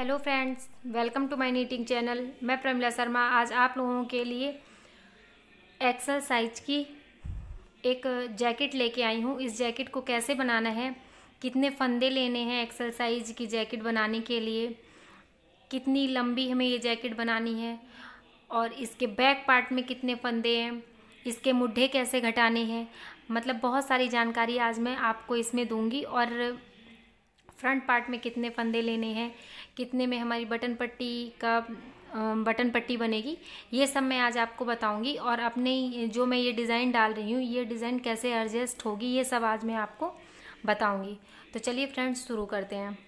hello friends welcome to my knitting channel मैं प्रमिला शर्मा आज आप लोगों के लिए एक्सरसाइज की एक जैकेट लेके आई हूँ इस जैकेट को कैसे बनाना है कितने फंदे लेने हैं एक्सरसाइज की जैकेट बनाने के लिए कितनी लंबी हमें ये जैकेट बनानी है और इसके बैक पार्ट में कितने फंदे हैं इसके मुड्ढे कैसे घटाने हैं मतलब बहुत सारी जानकारी आज मैं आपको इसमें दूंगी और फ्रंट पार्ट में कितने फंदे लेने हैं कितने में हमारी बटन पट्टी का बटन पट्टी बनेगी ये सब मैं आज आपको बताऊंगी और अपने जो मैं ये डिज़ाइन डाल रही हूँ ये डिज़ाइन कैसे एडजस्ट होगी ये सब आज मैं आपको बताऊंगी तो चलिए फ्रेंड्स शुरू करते हैं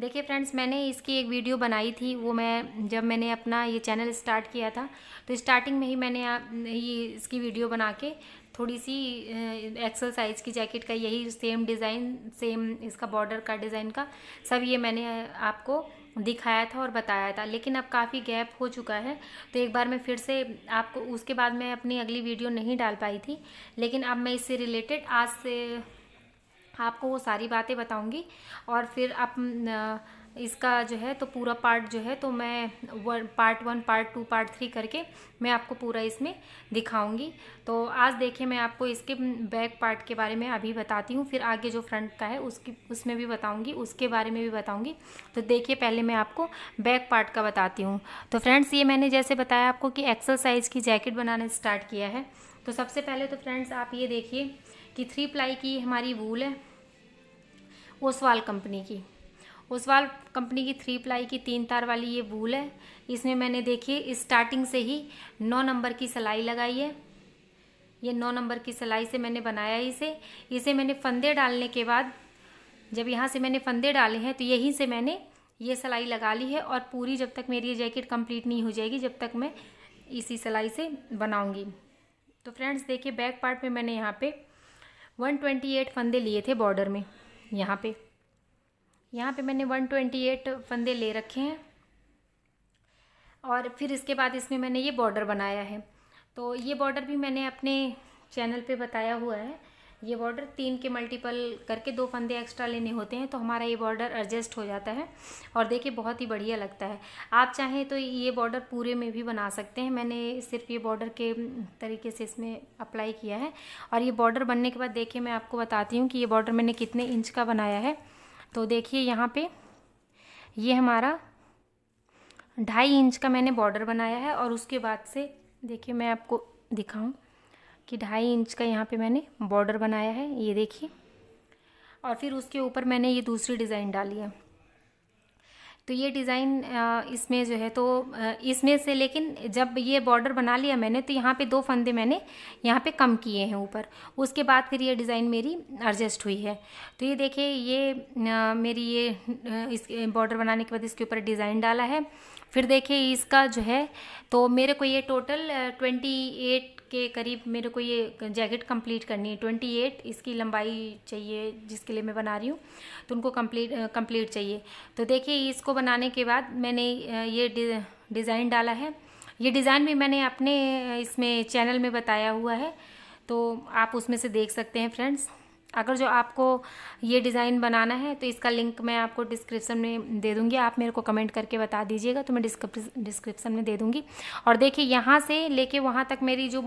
देखिए फ्रेंड्स मैंने इसकी एक वीडियो बनाई थी वो मैं जब मैंने अपना ये चैनल स्टार्ट किया था तो स्टार्टिंग में ही मैंने ये इसकी वीडियो बना के थोड़ी सी एक्सल साइज़ की जैकेट का यही सेम डिज़ाइन सेम इसका बॉर्डर का डिज़ाइन का सब ये मैंने आपको दिखाया था और बताया था लेकिन अब काफ़ी गैप हो चुका है तो एक बार मैं फिर से आपको उसके बाद मैं अपनी अगली वीडियो नहीं डाल पाई थी लेकिन अब मैं इससे रिलेटेड आज से आपको वो सारी बातें बताऊँगी और फिर आप इसका जो है तो पूरा पार्ट जो है तो मैं one part one part two part three करके मैं आपको पूरा इसमें दिखाऊंगी तो आज देखिए मैं आपको इसके बैक पार्ट के बारे में अभी बताती हूँ फिर आगे जो फ्रंट का है उसकी उसमें भी बताऊँगी उसके बारे में भी बताऊँगी तो देखिए पहले मैं आपको बैक पार्ट का बताती हूँ तो फ्रेंड्स ये मैंने जैसे बताया आपको कि एक्सल साइज़ की जैकेट बनाना स्टार्ट किया है तो सबसे पहले तो फ्रेंड्स आप ये देखिए कि थ्री प्लाई की हमारी वूल है ओसवाल कंपनी की ओसवाल कंपनी की थ्री प्लाई की तीन तार वाली ये वूल है इसमें मैंने देखिए स्टार्टिंग से ही नौ नंबर की सिलाई लगाई है ये नौ नंबर की सिलाई से मैंने बनाया इसे इसे मैंने फंदे डालने के बाद जब यहाँ से मैंने फंदे डाले हैं तो यहीं से मैंने ये सिलाई लगा ली है और पूरी जब तक मेरी ये जैकेट कंप्लीट नहीं हो जाएगी जब तक मैं इसी सिलाई से बनाऊंगी तो फ्रेंड्स देखिए बैक पार्ट में मैंने यहाँ पे 128 फंदे लिए थे बॉर्डर में यहाँ पे यहाँ पे मैंने 128 फंदे ले रखे हैं और फिर इसके बाद इसमें मैंने ये बॉर्डर बनाया है तो ये बॉर्डर भी मैंने अपने चैनल पे बताया हुआ है ये बॉर्डर तीन के मल्टीपल करके दो फंदे एक्स्ट्रा लेने होते हैं तो हमारा ये बॉर्डर एडजस्ट हो जाता है और देखिए बहुत ही बढ़िया लगता है आप चाहें तो ये बॉर्डर पूरे में भी बना सकते हैं मैंने सिर्फ ये बॉर्डर के तरीके से इसमें अप्लाई किया है और ये बॉर्डर बनने के बाद देखिए मैं आपको बताती हूँ कि ये बॉर्डर मैंने कितने इंच का बनाया है तो देखिए यहाँ पे ये हमारा ढाई इंच का मैंने बॉर्डर बनाया है और उसके बाद से देखिए मैं आपको दिखाऊं कि ढाई इंच का यहाँ पे मैंने बॉर्डर बनाया है ये देखिए और फिर उसके ऊपर मैंने ये दूसरी डिज़ाइन डाली है तो ये डिज़ाइन इसमें जो है तो इसमें से लेकिन जब ये बॉर्डर बना लिया मैंने तो यहाँ पे दो फंदे मैंने यहाँ पे कम किए हैं ऊपर उसके बाद फिर ये डिज़ाइन मेरी एडजस्ट हुई है तो ये देखिए ये मेरी ये इस बॉर्डर बनाने के बाद इसके ऊपर डिज़ाइन डाला है फिर देखिए इसका जो है तो मेरे को ये टोटल ट्वेंटी एट के करीब मेरे को ये जैकेट कंप्लीट करनी है ट्वेंटी एट इसकी लंबाई चाहिए जिसके लिए मैं बना रही हूँ तो उनको कंप्लीट कंप्लीट चाहिए तो देखिए इसको बनाने के बाद मैंने ये डिज़ाइन डाला है ये डिज़ाइन भी मैंने अपने इसमें चैनल में बताया हुआ है तो आप उसमें से देख सकते हैं फ्रेंड्स अगर जो आपको ये डिज़ाइन बनाना है तो इसका लिंक मैं आपको डिस्क्रिप्शन में दे दूँगी आप मेरे को कमेंट करके बता दीजिएगा तो मैं डिस्क्रिप्सन में दे दूँगी और देखिए यहाँ से लेके वहाँ तक मेरी जो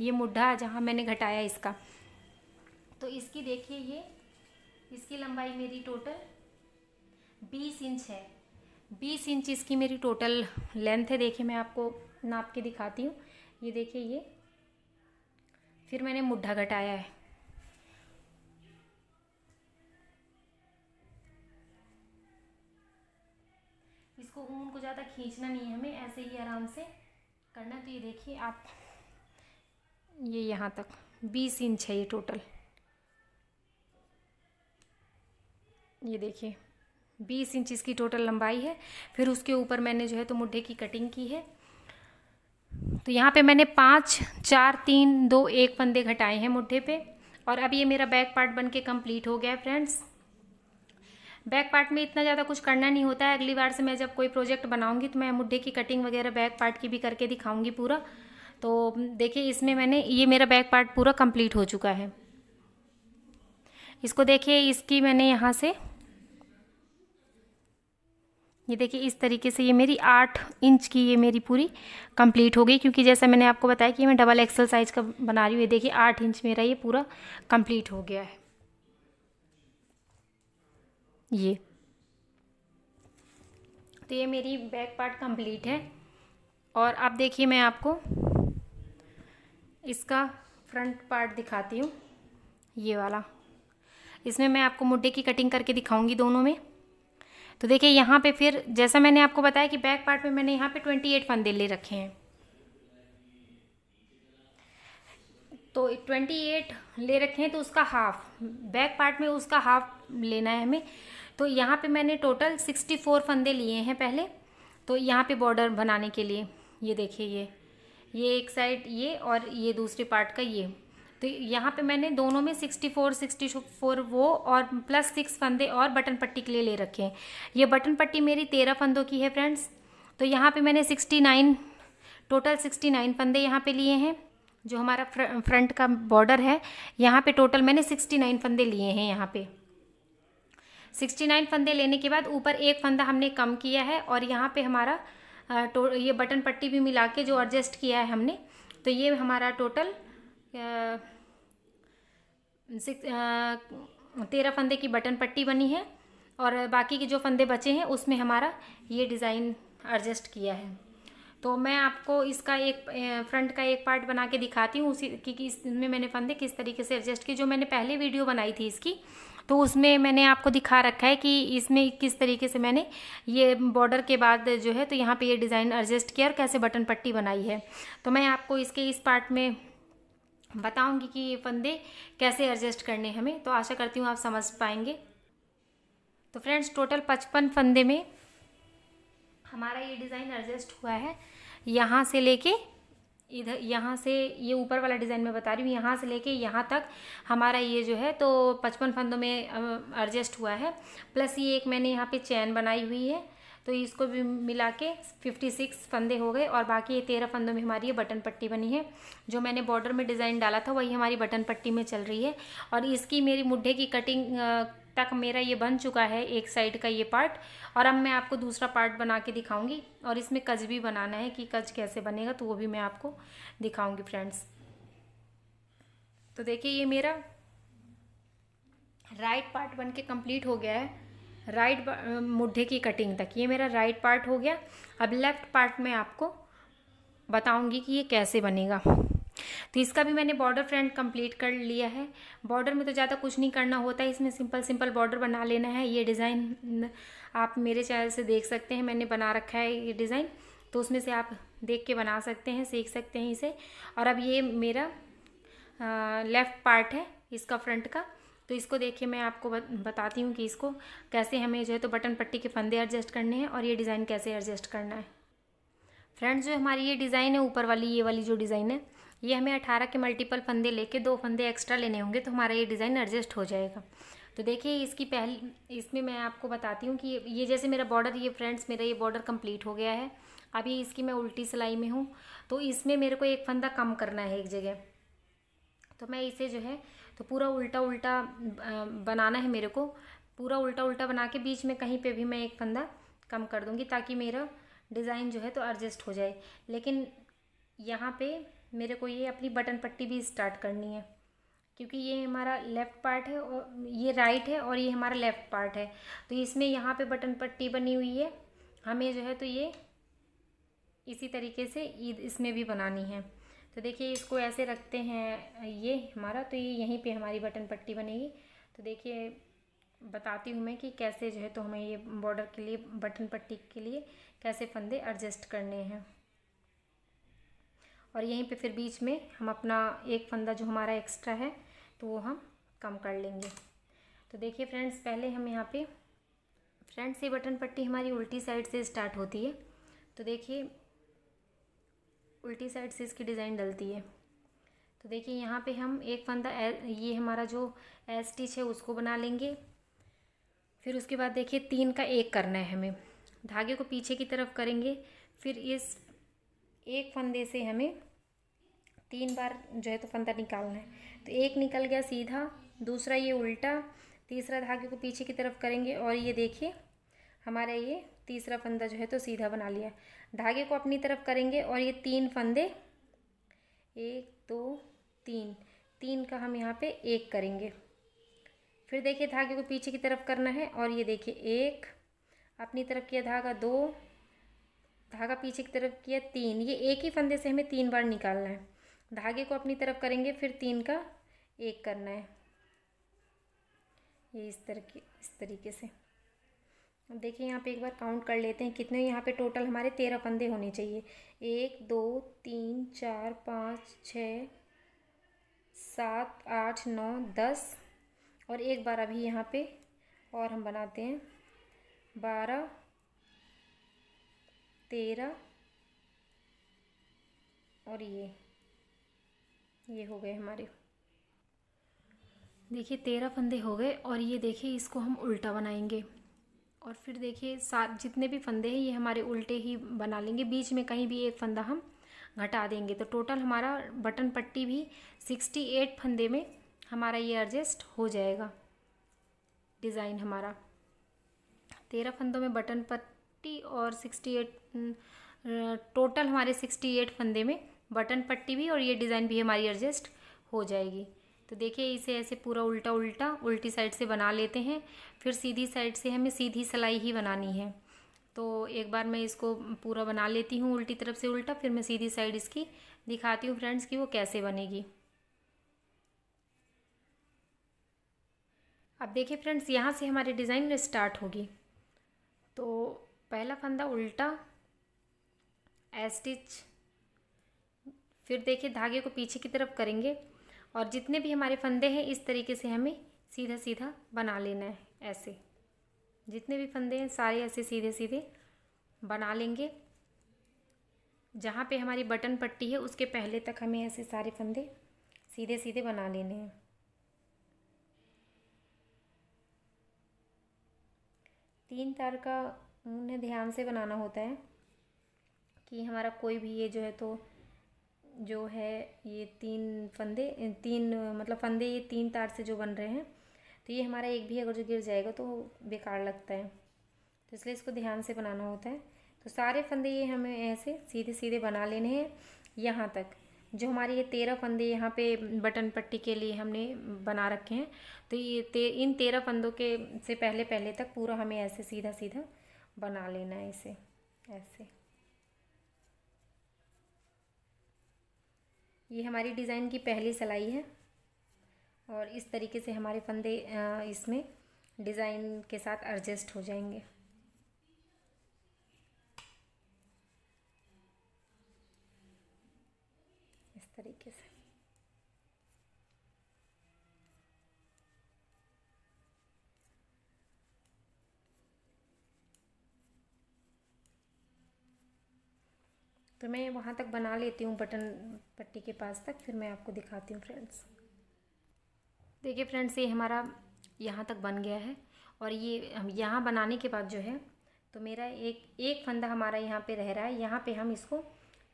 ये मुड्ढा जहाँ मैंने घटाया इसका तो इसकी देखिए ये इसकी लंबाई मेरी टोटल बीस इंच है बीस इंच इसकी मेरी टोटल लेंथ है देखिए मैं आपको नाप के दिखाती हूँ ये देखिए ये फिर मैंने मुड्ढा घटाया है इसको ऊन को ज़्यादा खींचना नहीं है हमें ऐसे ही आराम से करना तो ये देखिए आप ये यहाँ तक बीस इंच है ये टोटल ये देखिए बीस इंच इसकी टोटल लंबाई है फिर उसके ऊपर मैंने जो है तो मुड्ढे की कटिंग की है तो यहाँ पे मैंने पाँच चार तीन दो एक फंदे घटाए हैं मुड्ढे पे और अब ये मेरा बैक पार्ट बन के कम्प्लीट हो गया है फ्रेंड्स बैक पार्ट में इतना ज़्यादा कुछ करना नहीं होता है अगली बार से मैं जब कोई प्रोजेक्ट बनाऊंगी तो मैं मुड्ढे की कटिंग वगैरह बैक पार्ट की भी करके दिखाऊँगी पूरा तो देखिए इसमें मैंने ये मेरा बैक पार्ट पूरा कम्प्लीट हो चुका है इसको देखिए इसकी मैंने यहाँ से ये देखिए इस तरीके से ये मेरी आठ इंच की ये मेरी पूरी कंप्लीट हो गई क्योंकि जैसा मैंने आपको बताया कि मैं डबल एक्सल साइज का बना रही हूँ ये देखिए आठ इंच मेरा ये पूरा कंप्लीट हो गया है ये तो ये मेरी बैक पार्ट कंप्लीट है और अब देखिए मैं आपको इसका फ्रंट पार्ट दिखाती हूँ ये वाला इसमें मैं आपको मुड्डे की कटिंग करके दिखाऊंगी दोनों में तो देखिए यहाँ पे फिर जैसा मैंने आपको बताया कि बैक पार्ट में मैंने यहाँ पे ट्वेंटी एट फंदे ले रखे हैं तो ट्वेंटी एट ले रखे हैं तो उसका हाफ बैक पार्ट में उसका हाफ लेना है हमें तो यहाँ पे मैंने टोटल सिक्सटी फोर फंदे लिए हैं पहले तो यहाँ पे बॉर्डर बनाने के लिए ये देखिए ये ये एक साइड ये और ये दूसरे पार्ट का ये तो यहाँ पे मैंने दोनों में सिक्सटी फोर सिक्सटी फोर वो और प्लस सिक्स फंदे और बटन पट्टी के लिए ले रखे हैं ये बटन पट्टी मेरी तेरह फंदों की है फ्रेंड्स तो यहाँ पर मैंने sixty nine total sixty nine फंदे यहाँ पर लिए हैं जो हमारा फ्रंट का बॉर्डर है यहाँ पे टोटल मैंने सिक्सटी नाइन फंदे लिए हैं यहाँ पे सिक्सटी नाइन फंदे लेने के बाद ऊपर एक फंदा हमने कम किया है और यहाँ पे हमारा तो ये बटन पट्टी भी मिला के जो एडजस्ट किया है हमने तो ये हमारा टोटल तेरह फंदे की बटन पट्टी बनी है और बाकी के जो फंदे बचे हैं उसमें हमारा ये डिज़ाइन एडजस्ट किया है तो मैं आपको इसका एक फ्रंट का एक पार्ट बना के दिखाती हूँ उसी कि इसमें मैंने फंदे किस तरीके से एडजस्ट किए जो मैंने पहले वीडियो बनाई थी इसकी तो उसमें मैंने आपको दिखा रखा है कि इसमें किस तरीके से मैंने ये बॉर्डर के बाद जो है तो यहाँ पे ये डिज़ाइन एडजस्ट किया और कैसे बटन पट्टी बनाई है तो मैं आपको इसके इस पार्ट में बताऊंगी कि ये फंदे कैसे एडजस्ट करने हमें तो आशा करती हूँ आप समझ पाएंगे तो फ्रेंड्स टोटल पचपन फंदे में हमारा ये डिज़ाइन एडजस्ट हुआ है यहाँ से लेके इधर यहाँ से ये ऊपर वाला डिज़ाइन में बता रही हूँ यहाँ से लेके यहाँ तक हमारा ये जो है तो पचपन फंदों में एडजस्ट हुआ है प्लस ये एक मैंने यहाँ पे चैन बनाई हुई है तो इसको भी मिला के फिफ्टी सिक्स फंदे हो गए और बाकी ये तेरह फंदों में हमारी ये बटन पट्टी बनी है जो मैंने बॉर्डर में डिज़ाइन डाला था वही हमारी बटन पट्टी में चल रही है और इसकी मेरी मुड्ढे की कटिंग तक मेरा ये बन चुका है एक साइड का ये पार्ट और अब मैं आपको दूसरा पार्ट बना के दिखाऊंगी और इसमें कज भी बनाना है कि कज कैसे बनेगा तो वो भी मैं आपको दिखाऊंगी फ्रेंड्स तो देखिए ये मेरा राइट पार्ट बन के कंप्लीट हो गया है राइट मुड्ढे की कटिंग तक ये मेरा राइट पार्ट हो गया अब लेफ्ट पार्ट में आपको बताऊंगी कि ये कैसे बनेगा तो इसका भी मैंने बॉर्डर फ्रंट कंप्लीट कर लिया है बॉर्डर में तो ज़्यादा कुछ नहीं करना होता है इसमें सिंपल सिंपल बॉर्डर बना लेना है ये डिज़ाइन आप मेरे चैनल से देख सकते हैं मैंने बना रखा है ये डिज़ाइन तो उसमें से आप देख के बना सकते हैं सीख सकते हैं इसे और अब ये मेरा लेफ़्ट पार्ट है इसका फ्रंट का तो इसको देखिए मैं आपको बताती हूँ कि इसको कैसे हमें जो है तो बटन पट्टी के फंदे एडजस्ट करने हैं और ये डिज़ाइन कैसे एडजस्ट करना है फ्रेंड्स जो हमारी ये डिज़ाइन है ऊपर वाली ये वाली जो डिज़ाइन है ये हमें अठारह के मल्टीपल फंदे लेके दो फंदे एक्स्ट्रा लेने होंगे तो हमारा ये डिज़ाइन एडजस्ट हो जाएगा तो देखिए इसकी पहली इसमें मैं आपको बताती हूँ कि ये जैसे मेरा बॉर्डर ये फ्रेंड्स मेरा ये बॉर्डर कंप्लीट हो गया है अभी इसकी मैं उल्टी सिलाई में हूँ तो इसमें मेरे को एक फंदा कम करना है एक जगह तो मैं इसे जो है तो पूरा उल्टा उल्टा बनाना है मेरे को पूरा उल्टा उल्टा बना के बीच में कहीं पर भी मैं एक फंदा कम कर दूँगी ताकि मेरा डिज़ाइन जो है तो एडजस्ट हो जाए लेकिन यहाँ पे मेरे को ये अपनी बटन पट्टी भी स्टार्ट करनी है क्योंकि ये हमारा लेफ़्ट पार्ट है और ये राइट है और ये हमारा लेफ़्ट पार्ट है तो इसमें यहाँ पे बटन पट्टी बनी हुई है हमें जो है तो ये इसी तरीके से ईद इसमें भी बनानी है तो देखिए इसको ऐसे रखते हैं ये हमारा तो ये यहीं पे हमारी बटन पट्टी बनेगी तो देखिए बताती हूँ मैं कि कैसे जो है तो हमें ये बॉर्डर के लिए बटन पट्टी के लिए कैसे फंदे एडजस्ट करने हैं और यहीं पे फिर बीच में हम अपना एक फंदा जो हमारा एक्स्ट्रा है तो वो हम कम कर लेंगे तो देखिए फ्रेंड्स पहले हम यहाँ पे फ्रेंड्स ये बटन पट्टी हमारी उल्टी साइड से स्टार्ट होती है तो देखिए उल्टी साइड से इसकी डिज़ाइन डलती है तो देखिए यहाँ पे हम एक फंदा ये हमारा जो एस टीच है उसको बना लेंगे फिर उसके बाद देखिए तीन का एक करना है हमें धागे को पीछे की तरफ करेंगे फिर इस एक फंदे से हमें तीन बार जो है तो फंदा निकालना है तो एक निकल गया सीधा दूसरा ये उल्टा तीसरा धागे को पीछे की तरफ करेंगे और ये देखिए हमारा ये तीसरा फंदा जो है तो सीधा बना लिया धागे को अपनी तरफ करेंगे और ये तीन फंदे एक दो तो, तीन तीन का हम यहाँ पे एक करेंगे फिर देखिए धागे को पीछे की तरफ करना है और ये देखिए एक अपनी तरफ किया धागा दो धागा पीछे की तरफ किया तीन ये एक ही फंदे से हमें तीन बार निकालना है धागे को अपनी तरफ करेंगे फिर तीन का एक करना है ये इस तरह इस तरीके से अब देखिए यहाँ पे एक बार काउंट कर लेते हैं कितने यहाँ पे टोटल हमारे तेरह फंदे होने चाहिए एक दो तीन चार पाँच छ सात आठ नौ दस और एक बार अभी यहाँ पे और हम बनाते हैं बारह तेरह और ये ये हो गए हमारे देखिए तेरह फंदे हो गए और ये देखिए इसको हम उल्टा बनाएंगे और फिर देखिए सात जितने भी फंदे हैं ये हमारे उल्टे ही बना लेंगे बीच में कहीं भी एक फंदा हम घटा देंगे तो टोटल हमारा बटन पट्टी भी सिक्सटी एट फंदे में हमारा ये एडजस्ट हो जाएगा डिज़ाइन हमारा तेरह फंदों में बटन पट्टी और सिक्सटी एट टोटल हमारे सिक्सटी एट फंदे में बटन पट्टी भी और ये डिज़ाइन भी हमारी एडजस्ट हो जाएगी तो देखिए इसे ऐसे पूरा उल्टा उल्टा उल्टी साइड से बना लेते हैं फिर सीधी साइड से हमें सीधी सिलाई ही बनानी है तो एक बार मैं इसको पूरा बना लेती हूँ उल्टी तरफ से उल्टा फिर मैं सीधी साइड इसकी दिखाती हूँ फ्रेंड्स कि वो कैसे बनेगी अब देखिए फ्रेंड्स यहाँ से हमारी डिज़ाइन स्टार्ट होगी तो पहला फंदा उल्टा एस्टिच फिर देखिए धागे को पीछे की तरफ करेंगे और जितने भी हमारे फंदे हैं इस तरीके से हमें सीधा सीधा बना लेना है ऐसे जितने भी फंदे हैं सारे ऐसे सीधे सीधे बना लेंगे जहाँ पे हमारी बटन पट्टी है उसके पहले तक हमें ऐसे सारे फंदे सीधे सीधे बना लेने हैं तीन तार का उन्हें ध्यान से बनाना होता है कि हमारा कोई भी ये जो है तो जो है ये तीन फंदे तीन मतलब फंदे ये तीन तार से जो बन रहे हैं तो ये हमारा एक भी अगर जो गिर जाएगा तो बेकार लगता है तो इसलिए इसको ध्यान से बनाना होता है तो सारे फंदे ये हमें ऐसे सीधे सीधे बना लेने हैं यहाँ तक जो हमारे ये तेरह फंदे यहाँ पे बटन पट्टी के लिए हमने बना रखे हैं तो ये ते इन तेरह फंदों के से पहले पहले तक पूरा हमें ऐसे सीधा सीधा बना लेना है इसे ऐसे ये हमारी डिज़ाइन की पहली सिलाई है और इस तरीके से हमारे फंदे इसमें डिज़ाइन के साथ एडजस्ट हो जाएंगे तो मैं वहाँ तक बना लेती हूँ बटन पट्टी के पास तक फिर मैं आपको दिखाती हूँ फ्रेंड्स देखिए फ्रेंड्स ये हमारा यहाँ तक बन गया है और ये हम यहाँ बनाने के बाद जो है तो मेरा एक एक फंदा हमारा यहाँ पे रह रहा है यहाँ पे हम इसको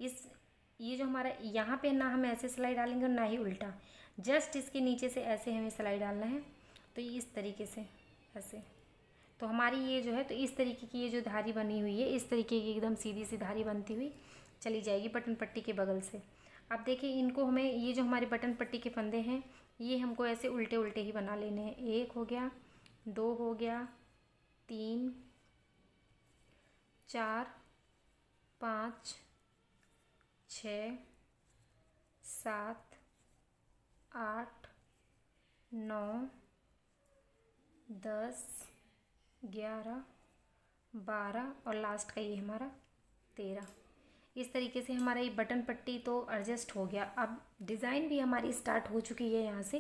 इस ये जो हमारा यहाँ पे ना हम ऐसे सिलाई डालेंगे और ना ही उल्टा जस्ट इसके नीचे से ऐसे हमें सिलाई डालना है तो इस तरीके से ऐसे तो हमारी ये जो है तो इस तरीके की ये जो धारी बनी हुई है इस तरीके की एकदम सीधी सी धारी बनती हुई चली जाएगी बटन पट्टी के बगल से अब देखिए इनको हमें ये जो हमारे बटन पट्टी के फंदे हैं ये हमको ऐसे उल्टे उल्टे ही बना लेने हैं एक हो गया दो हो गया तीन चार पाँच छ सात आठ नौ दस ग्यारह बारह और लास्ट का ये हमारा तेरह इस तरीके से हमारा ये बटन पट्टी तो एडजस्ट हो गया अब डिज़ाइन भी हमारी स्टार्ट हो चुकी है यहाँ से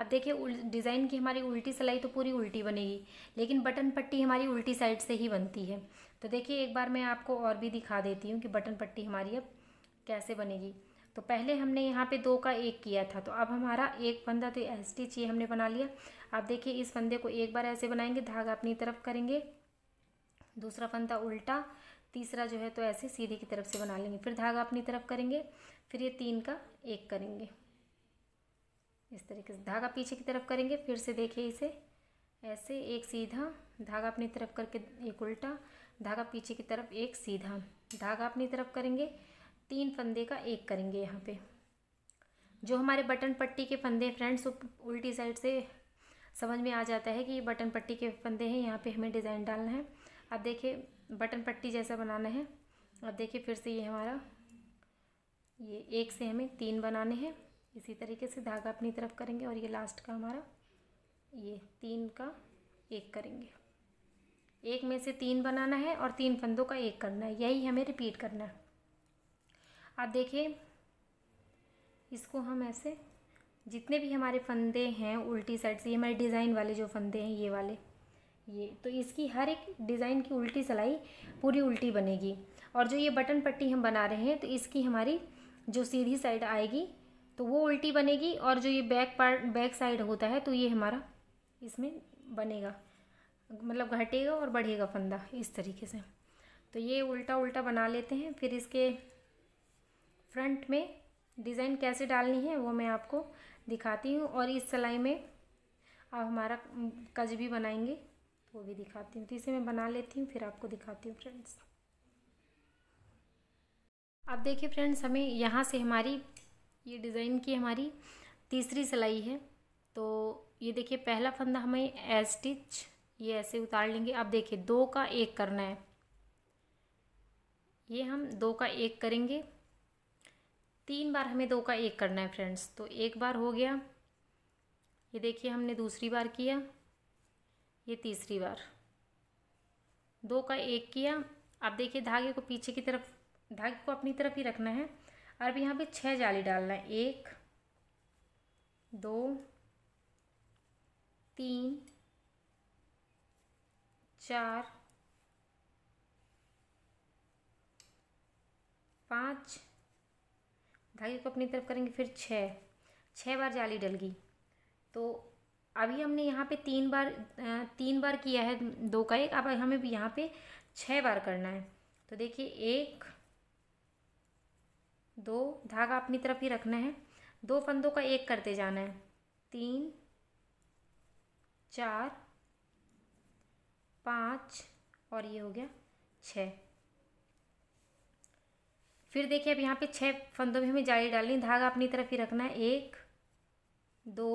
अब देखिए डिज़ाइन की हमारी उल्टी सिलाई तो पूरी उल्टी बनेगी लेकिन बटन पट्टी हमारी उल्टी साइड से ही बनती है तो देखिए एक बार मैं आपको और भी दिखा देती हूँ कि बटन पट्टी हमारी अब कैसे बनेगी तो पहले हमने यहाँ पे दो का एक किया था तो अब हमारा एक फंदा तो स्टिच ये हमने बना लिया अब देखिए इस फंदे को एक बार ऐसे बनाएंगे धागा अपनी तरफ करेंगे दूसरा फंदा उल्टा तीसरा जो है तो ऐसे सीधे की तरफ से बना लेंगे फिर धागा अपनी तरफ करेंगे फिर ये तीन का एक करेंगे इस तरीके से धागा पीछे की तरफ करेंगे फिर से देखिए इसे ऐसे एक सीधा धागा अपनी तरफ करके एक उल्टा धागा पीछे की तरफ एक सीधा धागा अपनी तरफ करेंगे तीन फंदे का एक करेंगे यहाँ पे जो हमारे बटन पट्टी के फंदे फ्रेंड्स उल्टी साइड से समझ में आ जाता है कि ये बटन पट्टी के फंदे हैं यहाँ पे हमें डिज़ाइन डालना है अब देखिए बटन पट्टी जैसा बनाना है और देखिए फिर से ये हमारा ये एक से हमें तीन बनाने हैं इसी तरीके से धागा अपनी तरफ करेंगे और ये लास्ट का हमारा ये तीन का एक करेंगे एक में से तीन बनाना है और तीन फंदों का एक करना है यही हमें रिपीट करना है आप देखिए इसको हम ऐसे जितने भी हमारे फंदे हैं उल्टी साइड से ये हमारे डिज़ाइन वाले जो फंदे हैं ये वाले ये तो इसकी हर एक डिज़ाइन की उल्टी सिलाई पूरी उल्टी बनेगी और जो ये बटन पट्टी हम बना रहे हैं तो इसकी हमारी जो सीधी साइड आएगी तो वो उल्टी बनेगी और जो ये बैक पार्ट बैक साइड होता है तो ये हमारा इसमें बनेगा मतलब घटेगा और बढ़ेगा फंदा इस तरीके से तो ये उल्टा उल्टा बना लेते हैं फिर इसके फ्रंट में डिज़ाइन कैसे डालनी है वो मैं आपको दिखाती हूँ और इस सिलाई में अब हमारा कज भी बनाएंगे वो भी दिखाती हूँ तो इसे मैं बना लेती हूँ फिर आपको दिखाती हूँ फ्रेंड्स अब देखिए फ्रेंड्स हमें यहाँ से हमारी ये डिज़ाइन की हमारी तीसरी सिलाई है तो ये देखिए पहला फंदा हमें ए स्टिच ये ऐसे उतार लेंगे अब देखिए दो का एक करना है ये हम दो का एक करेंगे तीन बार हमें दो का एक करना है फ्रेंड्स तो एक बार हो गया ये देखिए हमने दूसरी बार किया ये तीसरी बार दो का एक किया अब देखिए धागे को पीछे की तरफ धागे को अपनी तरफ ही रखना है और अभी यहाँ पे छह जाली डालना है एक दो तीन चार पाँच धागे को अपनी तरफ करेंगे फिर छः छः बार जाली डल गई तो अभी हमने यहाँ पे तीन बार तीन बार किया है दो का एक अब हमें यहाँ पे छः बार करना है तो देखिए एक दो धागा अपनी तरफ ही रखना है दो फंदों का एक करते जाना है तीन चार पाँच और ये हो गया छः फिर देखिए अब यहाँ पे छः फंदों में हमें जाली डालनी धागा अपनी तरफ ही रखना है एक दो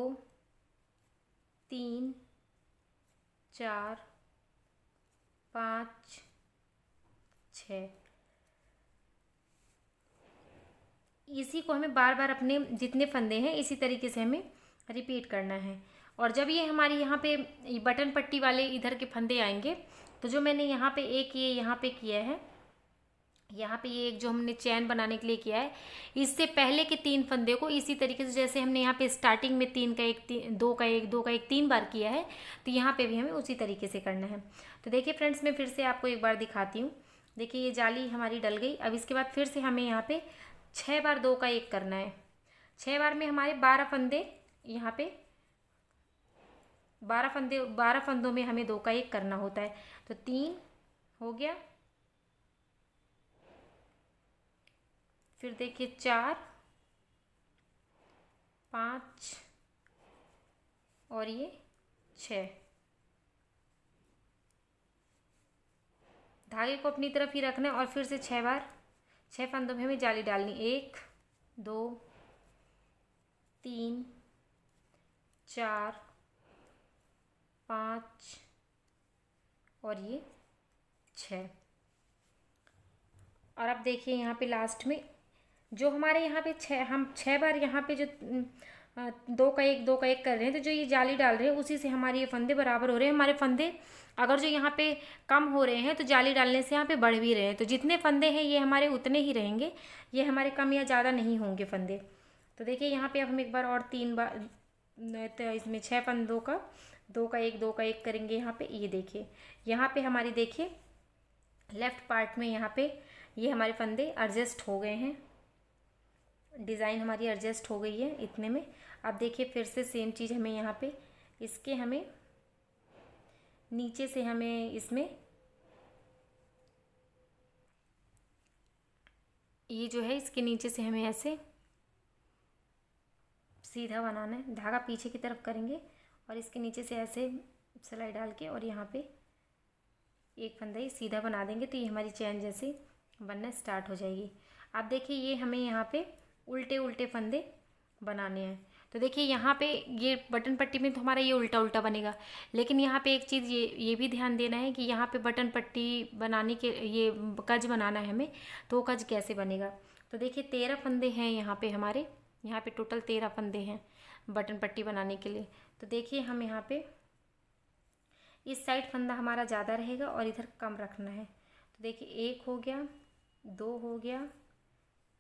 तीन चार पाँच छ इसी को हमें बार बार अपने जितने फंदे हैं इसी तरीके से हमें रिपीट करना है और जब ये हमारी यहाँ पे बटन पट्टी वाले इधर के फंदे आएंगे तो जो मैंने यहाँ पे एक ये यहाँ पे किया है यहाँ पे ये एक जो हमने चैन बनाने के लिए किया है इससे पहले के तीन फंदे को इसी तरीके से जैसे हमने यहाँ पे स्टार्टिंग में तीन का एक तीन दो का एक दो का एक तीन बार किया है तो यहाँ पे भी हमें उसी तरीके से करना है तो देखिए फ्रेंड्स मैं फिर से आपको एक बार दिखाती हूँ देखिए ये जाली हमारी डल गई अब इसके बाद फिर से हमें यहाँ पर छः बार दो का एक करना है छः बार में हमारे बारह फंदे यहाँ पर बारह फंदे बारह फंदों में हमें दो का एक करना होता है तो तीन हो गया फिर देखिए चार पाँच और ये छ धागे को अपनी तरफ ही रखना है और फिर से छः बार छः फंदों में जाली डालनी एक दो तीन चार पाँच और ये छः और अब देखिए यहाँ पे लास्ट में जो हमारे यहाँ पे छ हम छः बार यहाँ पे जो दो का एक दो का एक कर रहे हैं तो जो ये जाली डाल रहे हैं उसी से हमारे ये फंदे बराबर हो रहे हैं हमारे फंदे अगर जो यहाँ पे कम हो रहे हैं तो जाली डालने से यहाँ पे बढ़ भी रहे हैं तो जितने फंदे हैं ये हमारे उतने ही रहेंगे ये हमारे कम या ज़्यादा नहीं होंगे फंदे तो देखिए यहाँ पर अब हम एक बार और तीन बार तो इसमें छः फंदों का दो का एक दो का एक करेंगे यहाँ पर ये देखिए यहाँ पर हमारी देखिए लेफ़्ट पार्ट में यहाँ पर ये हमारे फंदे एडजस्ट हो गए हैं डिज़ाइन हमारी एडजस्ट हो गई है इतने में अब देखिए फिर से सेम चीज़ हमें यहाँ पे इसके हमें नीचे से हमें इसमें ये जो है इसके नीचे से हमें ऐसे सीधा बनाना है धागा पीछे की तरफ करेंगे और इसके नीचे से ऐसे सिलाई डाल के और यहाँ पे एक फंदा ये सीधा बना देंगे तो ये हमारी चैन जैसे बनना स्टार्ट हो जाएगी अब देखिए ये हमें यहाँ पे उल्टे उल्टे फंदे बनाने हैं तो देखिए यहाँ पे ये बटन पट्टी में तो हमारा ये उल्टा उल्टा बनेगा लेकिन यहाँ पे एक चीज़ ये ये भी ध्यान देना है कि यहाँ पे बटन पट्टी बनाने के ये कज बनाना है हमें तो कज कैसे बनेगा तो देखिए तेरह फंदे हैं यहाँ पे हमारे यहाँ पे टोटल तेरह फंदे हैं बटन पट्टी बनाने के लिए तो देखिए हम यहाँ पर इस साइड फंदा हमारा ज़्यादा रहेगा और इधर कम रखना है तो देखिए एक हो गया दो हो गया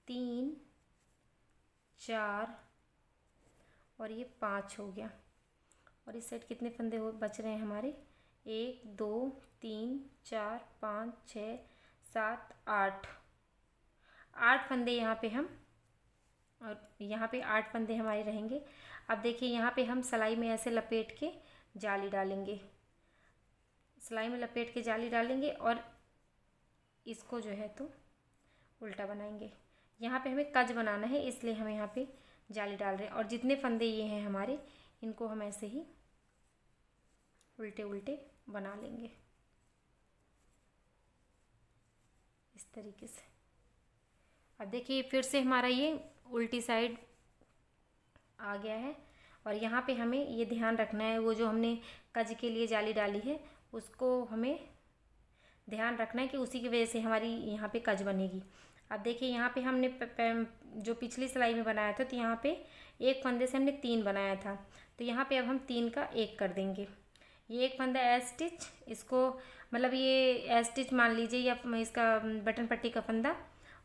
तीन चार और ये पाँच हो गया और इस साइड कितने फंदे हो बच रहे हैं हमारे एक दो तीन चार पाँच छ सात आठ आठ फंदे यहाँ पे हम और यहाँ पे आठ फंदे हमारे रहेंगे अब देखिए यहाँ पे हम सिलाई में ऐसे लपेट के जाली डालेंगे सिलाई में लपेट के जाली डालेंगे और इसको जो है तो उल्टा बनाएंगे यहाँ पे हमें कज बनाना है इसलिए हम यहाँ पे जाली डाल रहे हैं और जितने फंदे ये हैं हमारे इनको हम ऐसे ही उल्टे उल्टे बना लेंगे इस तरीके से अब देखिए फिर से हमारा ये उल्टी साइड आ गया है और यहाँ पे हमें ये ध्यान रखना है वो जो हमने कज के लिए जाली डाली है उसको हमें ध्यान रखना है कि उसी की वजह से हमारी यहाँ पे कज बनेगी अब देखिए यहाँ पे हमने प, प, जो पिछली सिलाई में बनाया था तो यहाँ पे एक फंदे से हमने तीन बनाया था तो यहाँ पे अब हम तीन का एक कर देंगे ये एक फंदा एस स्टिच इसको मतलब ये एस स्टिच मान लीजिए या इसका बटन पट्टी का फंदा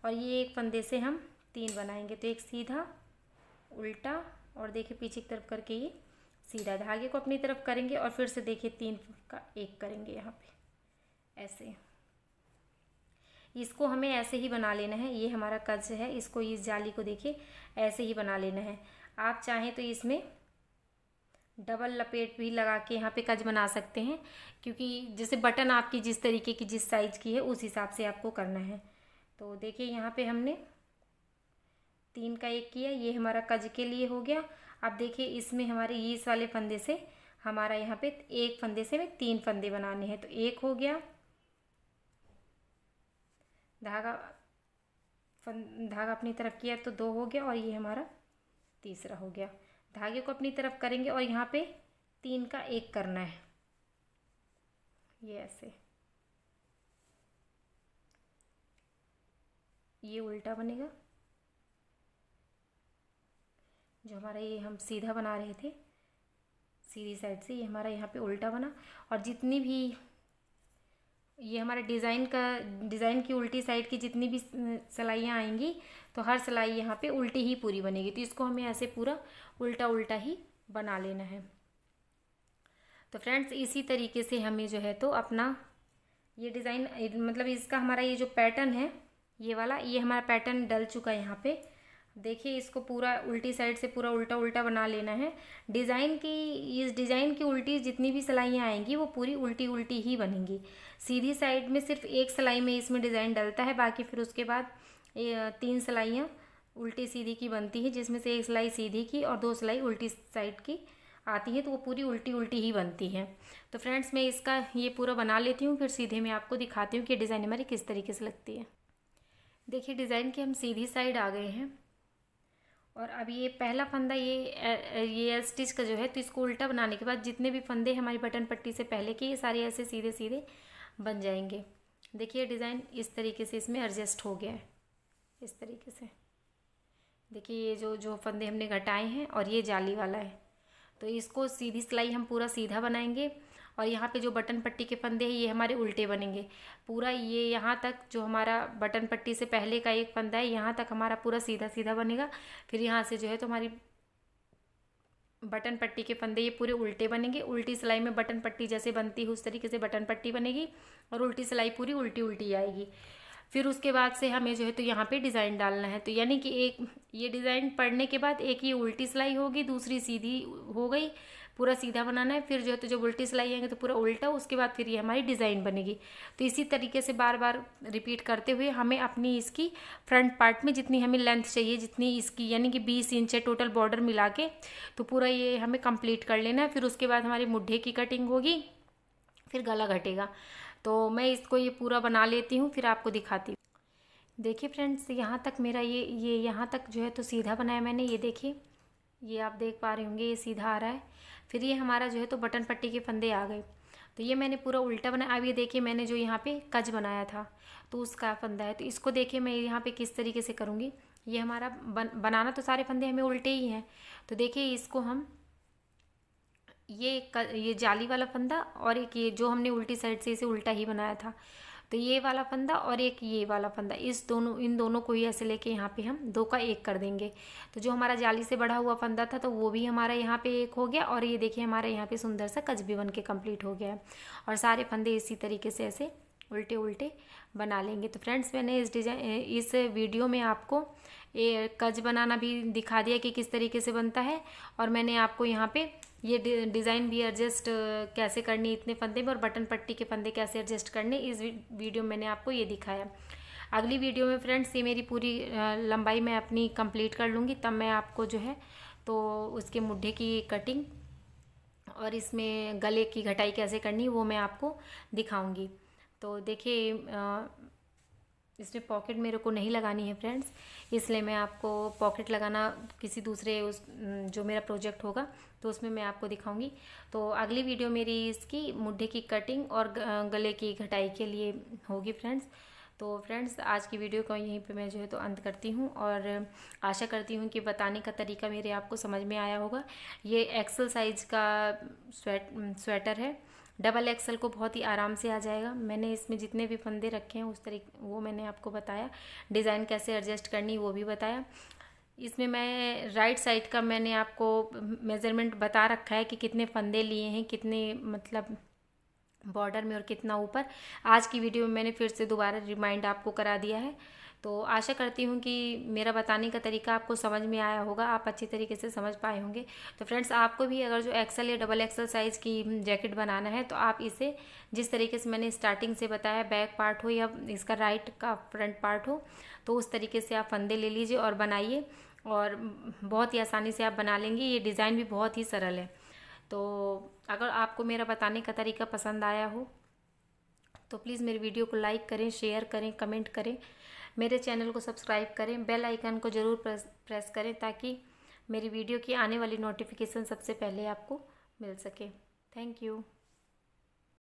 और ये एक फंदे से हम तीन बनाएंगे तो एक सीधा उल्टा और देखिए पीछे की तरफ करके ये सीधा धागे को अपनी तरफ करेंगे और फिर से देखिए तीन का एक करेंगे यहाँ पे ऐसे इसको हमें ऐसे ही बना लेना है ये हमारा कज है इसको इस जाली को देखिए ऐसे ही बना लेना है आप चाहें तो इसमें डबल लपेट भी लगा के यहाँ पे कज बना सकते हैं क्योंकि जैसे बटन आपकी जिस तरीके की जिस साइज़ की है उस हिसाब से आपको करना है तो देखिए यहाँ पे हमने तीन का एक किया ये हमारा कज के लिए हो गया अब देखिए इसमें हमारे इस वाले फंदे से हमारा यहाँ पे एक फंदे से में तीन फंदे बनाने हैं तो एक हो गया धागा धागा अपनी तरफ किया तो दो हो गया और ये हमारा तीसरा हो गया धागे को अपनी तरफ करेंगे और यहाँ पे तीन का एक करना है ये ऐसे ये उल्टा बनेगा जो हमारा ये हम सीधा बना रहे थे सीधी साइड से ये हमारा यहाँ पे उल्टा बना और जितनी भी ये हमारा डिज़ाइन का डिज़ाइन की उल्टी साइड की जितनी भी सिलाइयाँ आएंगी तो हर सिलाई यहाँ पे उल्टी ही पूरी बनेगी तो इसको हमें ऐसे पूरा उल्टा उल्टा ही बना लेना है तो फ्रेंड्स इसी तरीके से हमें जो है तो अपना ये डिज़ाइन मतलब इसका हमारा ये जो पैटर्न है ये वाला ये हमारा पैटर्न डल चुका है यहाँ पर देखिए इसको पूरा उल्टी साइड से पूरा उल्टा उल्टा बना लेना है डिज़ाइन की इस डिज़ाइन की उल्टी जितनी भी सिलाइयाँ आएंगी वो पूरी उल्टी उल्टी ही बनेंगी सीधी साइड में सिर्फ एक सिलाई में इसमें डिज़ाइन डलता है बाकी फिर उसके बाद तीन सिलाइयाँ उल्टी सीधी की बनती हैं जिसमें से एक सिलाई सीधी की और दो सिलाई उल्टी साइड की आती है तो वो पूरी उल्टी उल्टी ही बनती है तो फ्रेंड्स मैं इसका ये पूरा बना लेती हूँ फिर सीधे मैं आपको दिखाती हूँ कि डिज़ाइन हमारी किस तरीके से लगती है देखिए डिज़ाइन की हम सीधी साइड आ गए हैं और अब ये पहला फंदा ये ये स्टिच का जो है तो इसको उल्टा बनाने के बाद जितने भी फंदे हमारी बटन पट्टी से पहले के ये सारे ऐसे सीधे सीधे बन जाएंगे देखिए डिज़ाइन इस तरीके से इसमें एडजस्ट हो गया है इस तरीके से देखिए ये जो जो फंदे हमने घटाए हैं और ये जाली वाला है तो इसको सीधी सिलाई हम पूरा सीधा बनाएंगे और यहाँ पे जो बटन पट्टी के फंदे हैं ये हमारे उल्टे बनेंगे पूरा ये यहाँ तक जो हमारा बटन पट्टी से पहले का एक फंदा है यहाँ तक हमारा पूरा सीधा सीधा बनेगा फिर यहाँ से जो है तो हमारी बटन पट्टी के फंदे ये पूरे उल्टे बनेंगे उल्टी सिलाई में बटन पट्टी जैसे बनती है उस तरीके से बटन पट्टी बनेगी और उल्टी सिलाई पूरी उल्टी उल्टी आएगी फिर उसके बाद से हमें जो है तो यहाँ पे डिज़ाइन डालना है तो यानी कि एक ये डिज़ाइन पढ़ने के बाद एक ये उल्टी सिलाई होगी दूसरी सीधी हो गई पूरा सीधा बनाना है फिर जो है तो जब उल्टी सिलाई आएंगे तो पूरा उल्टा उसके बाद फिर ये हमारी डिज़ाइन बनेगी तो इसी तरीके से बार बार रिपीट करते हुए हमें अपनी इसकी फ्रंट पार्ट में जितनी हमें लेंथ चाहिए जितनी इसकी यानी कि बीस इंच है टोटल बॉर्डर मिला के तो पूरा ये हमें कंप्लीट कर लेना है फिर उसके बाद हमारी मुड्ढे की कटिंग होगी फिर गला घटेगा तो मैं इसको ये पूरा बना लेती हूँ फिर आपको दिखाती हूँ देखिए फ्रेंड्स यहाँ तक मेरा ये ये यहाँ तक जो है तो सीधा बनाया मैंने ये देखिए ये आप देख पा रहे होंगे ये सीधा आ रहा है फिर ये हमारा जो है तो बटन पट्टी के फंदे आ गए तो ये मैंने पूरा उल्टा बनाया अब ये देखिए मैंने जो यहाँ पे कज बनाया था तो उसका फंदा है तो इसको देखिए मैं यहाँ पे किस तरीके से करूँगी ये हमारा बन बनाना तो सारे फंदे हमें उल्टे ही हैं तो देखिए इसको हम ये ये जाली वाला फंदा और एक ये जो हमने उल्टी साइड से इसे उल्टा ही बनाया था तो ये वाला फंदा और एक ये वाला फंदा इस दोनों इन दोनों को ही ऐसे लेके यहाँ पे हम दो का एक कर देंगे तो जो हमारा जाली से बढ़ा हुआ फंदा था तो वो भी हमारा यहाँ पे एक हो गया और ये देखिए हमारा यहाँ पे सुंदर सा भी बन के कम्प्लीट हो गया है और सारे फंदे इसी तरीके से ऐसे उल्टे उल्टे बना लेंगे तो फ्रेंड्स मैंने इस डिजाइन इस वीडियो में आपको ये कज बनाना भी दिखा दिया कि किस तरीके से बनता है और मैंने आपको यहाँ पे ये डिज़ाइन भी एडजस्ट कैसे करनी इतने फंदे में और बटन पट्टी के फंदे कैसे एडजस्ट करने इस वीडियो में मैंने आपको ये दिखाया अगली वीडियो में फ्रेंड्स ये मेरी पूरी लंबाई मैं अपनी कंप्लीट कर लूँगी तब मैं आपको जो है तो उसके मुड्ढे की कटिंग और इसमें गले की घटाई कैसे करनी वो मैं आपको दिखाऊँगी तो देखिए इसमें पॉकेट मेरे को नहीं लगानी है फ्रेंड्स इसलिए मैं आपको पॉकेट लगाना किसी दूसरे उस जो मेरा प्रोजेक्ट होगा तो उसमें मैं आपको दिखाऊंगी तो अगली वीडियो मेरी इसकी मुड्ढे की कटिंग और गले की घटाई के लिए होगी फ्रेंड्स तो फ्रेंड्स आज की वीडियो को यहीं पे मैं जो है तो अंत करती हूँ और आशा करती हूँ कि बताने का तरीका मेरे आपको समझ में आया होगा ये एक्सल साइज़ का स्वेट स्वेटर है डबल एक्सल को बहुत ही आराम से आ जाएगा मैंने इसमें जितने भी फंदे रखे हैं उस तरीके वो मैंने आपको बताया डिज़ाइन कैसे एडजस्ट करनी वो भी बताया इसमें मैं राइट साइड का मैंने आपको मेज़रमेंट बता रखा है कि कितने फंदे लिए हैं कितने मतलब बॉर्डर में और कितना ऊपर आज की वीडियो में मैंने फिर से दोबारा रिमाइंड आपको करा दिया है तो आशा करती हूँ कि मेरा बताने का तरीका आपको समझ में आया होगा आप अच्छी तरीके से समझ पाए होंगे तो फ्रेंड्स आपको भी अगर जो एक्सल या डबल एक्सल साइज़ की जैकेट बनाना है तो आप इसे जिस तरीके से मैंने स्टार्टिंग से बताया बैक पार्ट हो या इसका राइट का फ्रंट पार्ट हो तो उस तरीके से आप फंदे ले लीजिए और बनाइए और बहुत ही आसानी से आप बना लेंगे ये डिज़ाइन भी बहुत ही सरल है तो अगर आपको मेरा बताने का तरीका पसंद आया हो तो प्लीज़ मेरी वीडियो को लाइक करें शेयर करें कमेंट करें मेरे चैनल को सब्सक्राइब करें बेल आइकन को ज़रूर प्रेस, करें ताकि मेरी वीडियो की आने वाली नोटिफिकेशन सबसे पहले आपको मिल सके थैंक यू